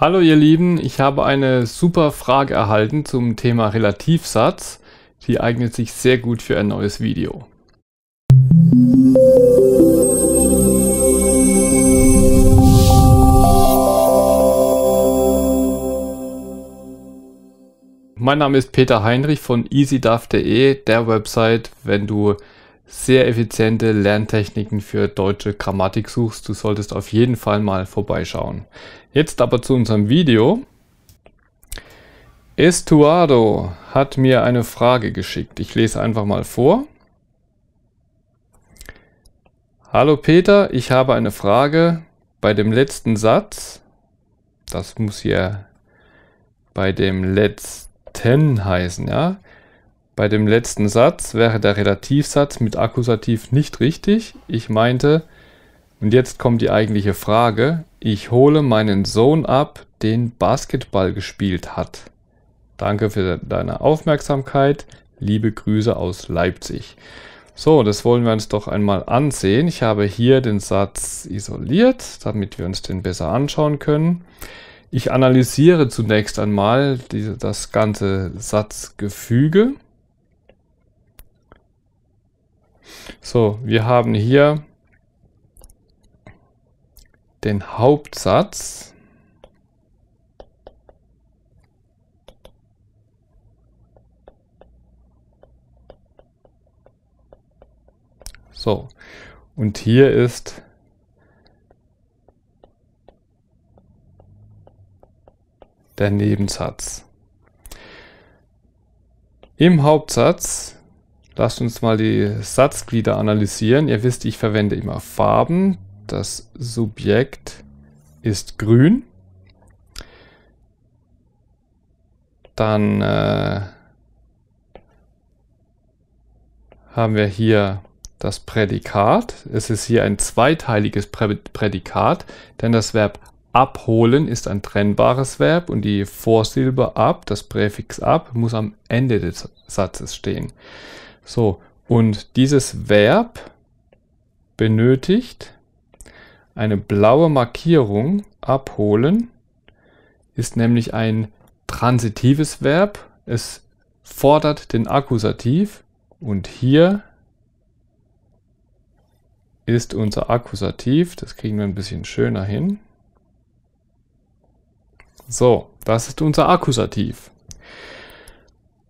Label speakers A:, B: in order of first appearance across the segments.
A: Hallo ihr Lieben, ich habe eine super Frage erhalten zum Thema Relativsatz. Die eignet sich sehr gut für ein neues Video. Mein Name ist Peter Heinrich von easyduff.de, der Website, wenn du sehr effiziente Lerntechniken für deutsche Grammatik suchst. Du solltest auf jeden Fall mal vorbeischauen. Jetzt aber zu unserem Video. Estuardo hat mir eine Frage geschickt. Ich lese einfach mal vor. Hallo Peter, ich habe eine Frage bei dem letzten Satz. Das muss hier bei dem letzten heißen, ja. Bei dem letzten Satz wäre der Relativsatz mit Akkusativ nicht richtig. Ich meinte, und jetzt kommt die eigentliche Frage, ich hole meinen Sohn ab, den Basketball gespielt hat. Danke für deine Aufmerksamkeit. Liebe Grüße aus Leipzig. So, das wollen wir uns doch einmal ansehen. Ich habe hier den Satz isoliert, damit wir uns den besser anschauen können. Ich analysiere zunächst einmal die, das ganze Satzgefüge. So, wir haben hier den Hauptsatz. So, und hier ist der Nebensatz. Im Hauptsatz Lasst uns mal die Satzglieder analysieren. Ihr wisst, ich verwende immer Farben. Das Subjekt ist grün. Dann äh, haben wir hier das Prädikat. Es ist hier ein zweiteiliges Prädikat, denn das Verb abholen ist ein trennbares Verb und die Vorsilbe ab, das Präfix ab, muss am Ende des Satzes stehen. So, und dieses Verb benötigt eine blaue Markierung abholen, ist nämlich ein transitives Verb. Es fordert den Akkusativ und hier ist unser Akkusativ. Das kriegen wir ein bisschen schöner hin. So, das ist unser Akkusativ.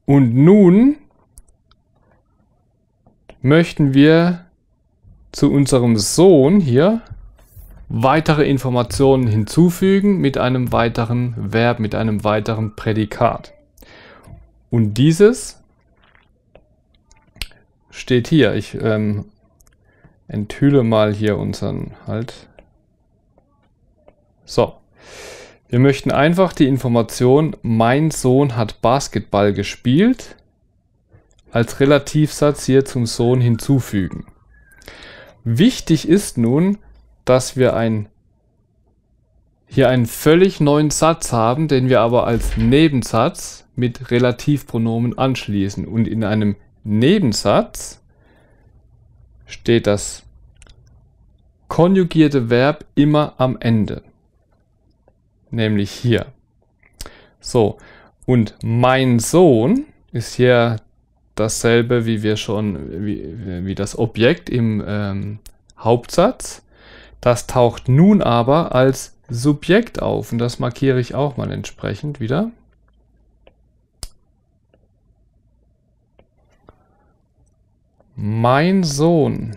A: Und nun möchten wir zu unserem Sohn hier weitere Informationen hinzufügen mit einem weiteren Verb, mit einem weiteren Prädikat. Und dieses steht hier. Ich ähm, enthülle mal hier unseren halt. So. Wir möchten einfach die Information, mein Sohn hat Basketball gespielt, als Relativsatz hier zum Sohn hinzufügen. Wichtig ist nun, dass wir ein, hier einen völlig neuen Satz haben, den wir aber als Nebensatz mit Relativpronomen anschließen. Und in einem Nebensatz steht das konjugierte Verb immer am Ende. Nämlich hier. So, und mein Sohn ist hier dasselbe, wie wir schon, wie, wie das Objekt im ähm, Hauptsatz. Das taucht nun aber als Subjekt auf und das markiere ich auch mal entsprechend wieder. Mein Sohn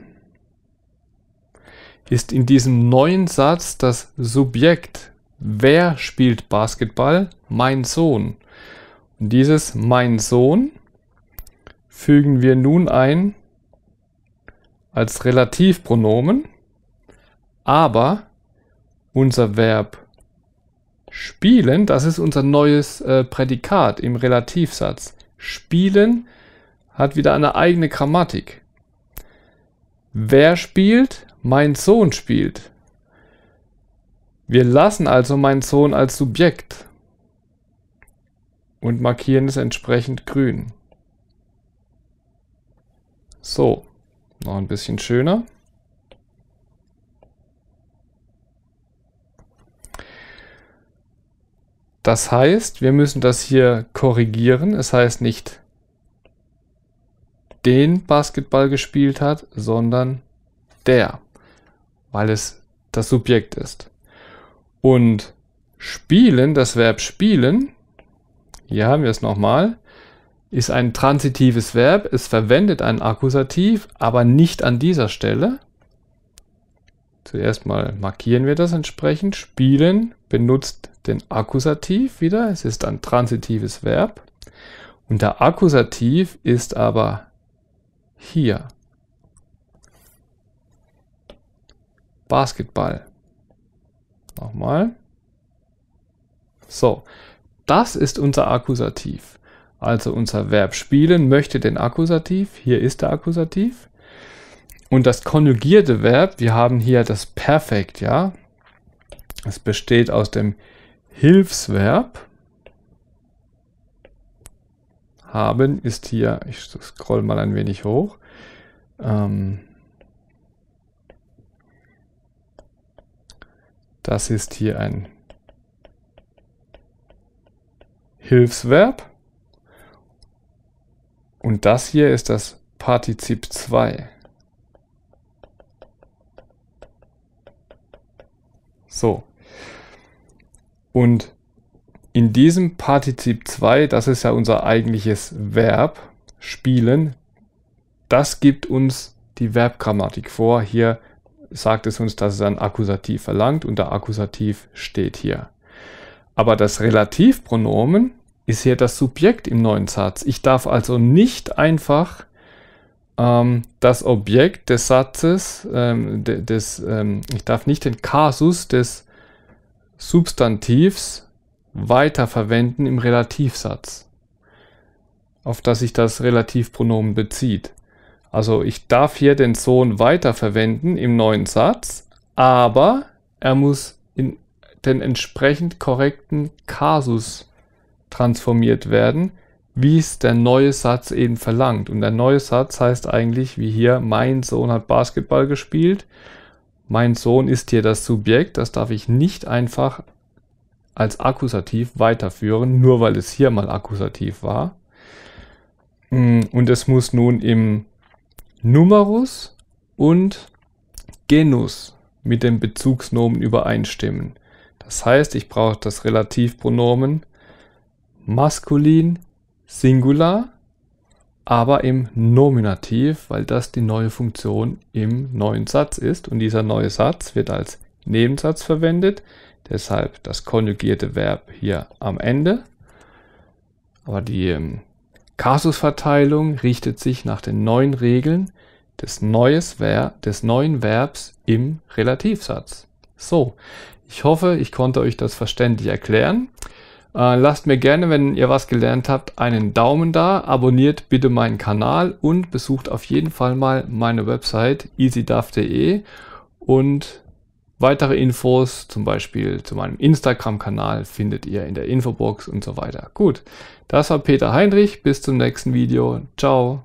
A: ist in diesem neuen Satz das Subjekt. Wer spielt Basketball? Mein Sohn. Und dieses Mein Sohn fügen wir nun ein als Relativpronomen, aber unser Verb spielen, das ist unser neues äh, Prädikat im Relativsatz. Spielen hat wieder eine eigene Grammatik. Wer spielt? Mein Sohn spielt. Wir lassen also meinen Sohn als Subjekt und markieren es entsprechend grün. So, noch ein bisschen schöner. Das heißt, wir müssen das hier korrigieren. Es das heißt nicht den Basketball gespielt hat, sondern der, weil es das Subjekt ist. Und spielen, das Verb spielen, hier haben wir es nochmal, ist ein transitives Verb. Es verwendet ein Akkusativ, aber nicht an dieser Stelle. Zuerst mal markieren wir das entsprechend. Spielen benutzt den Akkusativ wieder. Es ist ein transitives Verb. Und der Akkusativ ist aber hier. Basketball. Nochmal. So, das ist unser Akkusativ also unser Verb spielen möchte den Akkusativ, hier ist der Akkusativ. Und das konjugierte Verb, wir haben hier das Perfekt, ja. Es besteht aus dem Hilfsverb. Haben ist hier, ich scroll mal ein wenig hoch. Ähm, das ist hier ein Hilfsverb. Und das hier ist das Partizip 2. So. Und in diesem Partizip 2, das ist ja unser eigentliches Verb, spielen, das gibt uns die Verbgrammatik vor. Hier sagt es uns, dass es ein Akkusativ verlangt und der Akkusativ steht hier. Aber das Relativpronomen, ist ja das Subjekt im neuen Satz. Ich darf also nicht einfach ähm, das Objekt des Satzes, ähm, de, des, ähm, ich darf nicht den Kasus des Substantivs weiterverwenden im Relativsatz, auf das sich das Relativpronomen bezieht. Also ich darf hier den Sohn weiterverwenden im neuen Satz, aber er muss in den entsprechend korrekten Kasus verwenden transformiert werden, wie es der neue Satz eben verlangt. Und der neue Satz heißt eigentlich, wie hier, mein Sohn hat Basketball gespielt. Mein Sohn ist hier das Subjekt, das darf ich nicht einfach als Akkusativ weiterführen, nur weil es hier mal Akkusativ war. Mm, und es muss nun im Numerus und Genus mit dem Bezugsnomen übereinstimmen. Das heißt, ich brauche das Relativpronomen maskulin, Singular, aber im Nominativ, weil das die neue Funktion im neuen Satz ist. Und dieser neue Satz wird als Nebensatz verwendet, deshalb das konjugierte Verb hier am Ende. Aber die ähm, Kasusverteilung richtet sich nach den neuen Regeln des, neues Ver des neuen Verbs im Relativsatz. So, ich hoffe, ich konnte euch das verständlich erklären. Äh, lasst mir gerne, wenn ihr was gelernt habt, einen Daumen da, abonniert bitte meinen Kanal und besucht auf jeden Fall mal meine Website easydaf.de und weitere Infos, zum Beispiel zu meinem Instagram-Kanal, findet ihr in der Infobox und so weiter. Gut, das war Peter Heinrich, bis zum nächsten Video. Ciao.